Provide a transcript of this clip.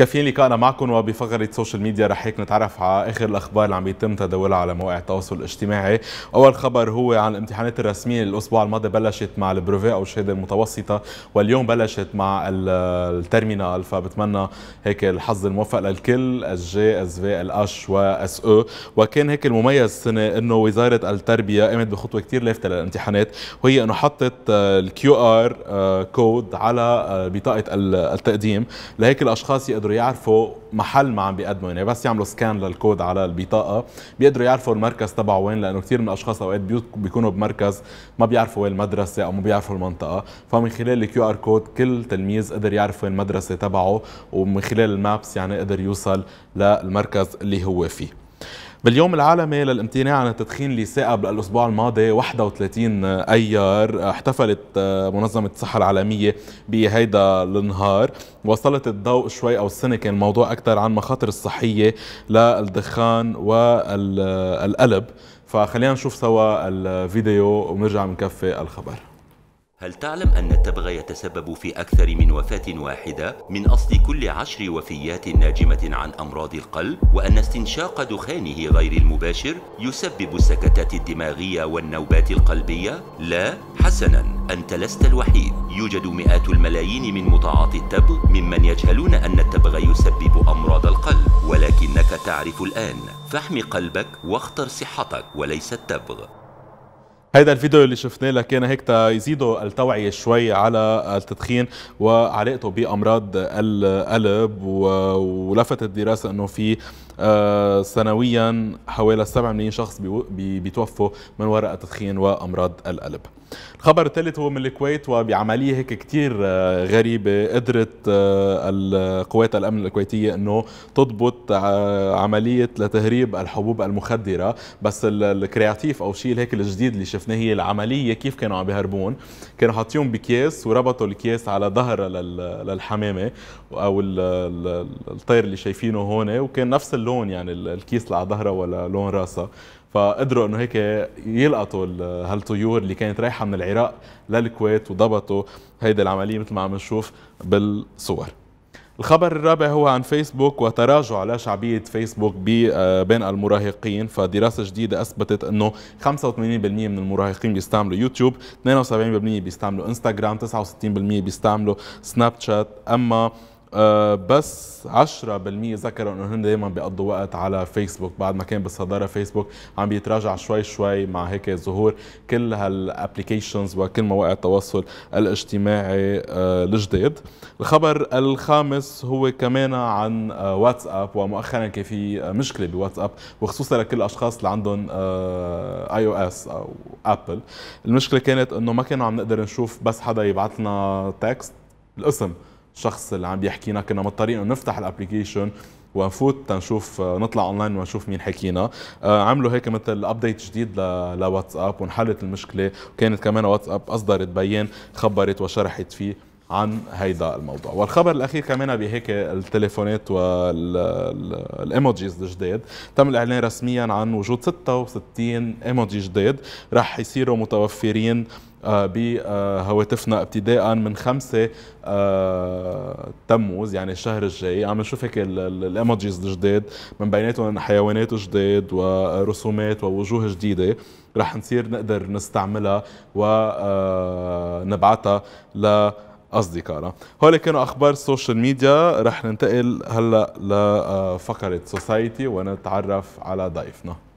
كافيين لقائنا معكم وبفقرة سوشيال ميديا رح هيك نتعرف على آخر الأخبار اللي عم يتم تداولها على مواقع التواصل الاجتماعي، أول خبر هو عن الامتحانات الرسمية الأسبوع الماضي بلشت مع البروفي أو الشهادة المتوسطة واليوم بلشت مع الترمينال فبتمنى هيك الحظ الموفق للكل اس جي اس في الأش واس أو وكان هيك المميز السنة إنه وزارة التربية قامت بخطوة كثير لافتة للامتحانات وهي إنه حطت الكيو ار كود على آه، بطاقة التقديم لهيك الأشخاص يقدروا بيقدروا يعرفوا محل ما عم بيقدموا يعني بس يعملوا سكان للكود على البطاقه بيقدروا يعرفوا المركز تبعه وين لانه كثير من الاشخاص اوقات بيكونوا بمركز ما بيعرفوا وين المدرسه او ما بيعرفوا المنطقه فمن خلال الكيو ار كود كل تلميذ قدر يعرف وين المدرسه تبعه ومن خلال المابس يعني قدر يوصل للمركز اللي هو فيه باليوم العالمي للامتناع عن التدخين اللي قبل الاسبوع الماضي 31 ايار احتفلت آه، منظمه الصحه العالميه بهيدا النهار وصلت الضوء شوي او السنه كان الموضوع اكثر عن مخاطر الصحيه للدخان والقلب فخلينا نشوف سوا الفيديو ونرجع بنكفي الخبر هل تعلم أن التبغ يتسبب في أكثر من وفاة واحدة من أصل كل عشر وفيات ناجمة عن أمراض القلب؟ وأن استنشاق دخانه غير المباشر يسبب السكتات الدماغية والنوبات القلبية؟ لا، حسناً، أنت لست الوحيد، يوجد مئات الملايين من متعاطي التبغ ممن يجهلون أن التبغ يسبب أمراض القلب، ولكنك تعرف الآن، فاحمي قلبك واختر صحتك وليس التبغ. هيدا الفيديو اللي شفناه لكان هيك يزيدوا التوعية شوي على التدخين وعلاقته بأمراض القلب ولفتت الدراسة أنه في آه، سنويا حوالي 7 مليون شخص بيتوفوا من وراء التدخين وأمراض القلب الخبر الثالث هو من الكويت وبعملية هيك كتير آه، غريبة قدرت آه، القوات الأمن الكويتية أنه تضبط عملية لتهريب الحبوب المخدرة بس الكرياتيف أو شيء هيك الجديد اللي شفناه هي العمليه كيف كانوا عم بيهربون كانوا حاطيهم بكياس وربطوا الكياس على ظهرها للحمامه او الطير اللي شايفينه هون وكان نفس اللون يعني الكيس اللي على ظهرها ولا لون راسها فقدروا انه هيك يلقطوا هالطيور اللي كانت رايحه من العراق للكويت وضبطوا هيدي العمليه مثل ما عم نشوف بالصور الخبر الرابع هو عن فيسبوك وتراجع شعبية فيسبوك آه، بين المراهقين فدراسة جديدة أثبتت أنه 85% من المراهقين بيستعملوا يوتيوب 72% بيستعملوا انستغرام 69% بيستعملوا سناب شات أما آه، بس 10% ذكروا انه هن دائما بيقضوا وقت على فيسبوك بعد ما كان بالصداره فيسبوك عم بيتراجع شوي شوي مع هيك ظهور كل هالابلكيشنز وكل مواقع التواصل الاجتماعي آه، الجديد الخبر الخامس هو كمان عن آه، واتساب ومؤخرا كان في مشكله بواتساب وخصوصا لكل الاشخاص اللي عندهم اي او اس او ابل المشكله كانت انه ما كانوا عم نقدر نشوف بس حدا يبعث لنا تكست الاسم الشخص اللي عم بيحكينا كنا مضطرين انه نفتح الابلكيشن ونفوت تنشوف آه، نطلع اونلاين ونشوف مين حكينا آه، عملوا هيك مثل ابديت جديد لواتساب ونحلت المشكله وكانت كمان واتساب اصدرت بيان خبرت وشرحت فيه عن هيدا الموضوع والخبر الاخير كمان بهيك التليفونات والايموجيز الجداد تم الاعلان رسميا عن وجود 66 ايموجي جداد رح يصيروا متوفرين آه، بهواتفنا آه، ابتداء من 5 آه، تموز يعني الشهر الجاي عم نشوف هيك الايموجيز الجداد من بيناتهم حيوانات جداد ورسومات ووجوه جديده رح نصير نقدر نستعملها ونبعتها ل أصدقائنا هول كانوا أخبار السوشيال ميديا رح ننتقل هلأ لفقرة سوسايتي ونتعرف على ضيفنا